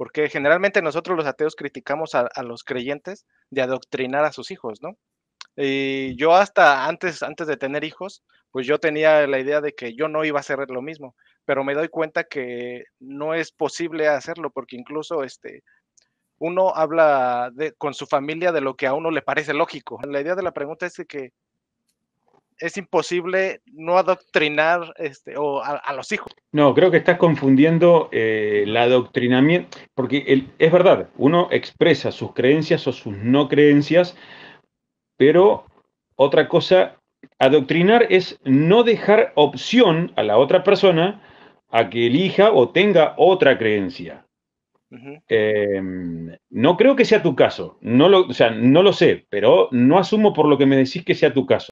Porque generalmente nosotros los ateos criticamos a, los creyentes de adoctrinar a sus hijos, ¿no? Y yo hasta antes, antes de tener hijos, pues yo tenía la idea de que yo no iba a hacer lo mismo, pero me doy cuenta que no es posible hacerlo porque incluso este, uno habla con su familia de lo que a uno le parece lógico. La idea de la pregunta es que es imposible no adoctrinar este, a, los hijos. No, creo que estás confundiendo la eh, el adoctrinamiento, porque es verdad, uno expresa sus creencias o sus no creencias, pero otra cosa, adoctrinar es no dejar opción a la otra persona a que elija o tenga otra creencia. Em, no creo que sea tu caso, no lo, o sea, no lo sé, pero no asumo por lo que me decís que sea tu caso.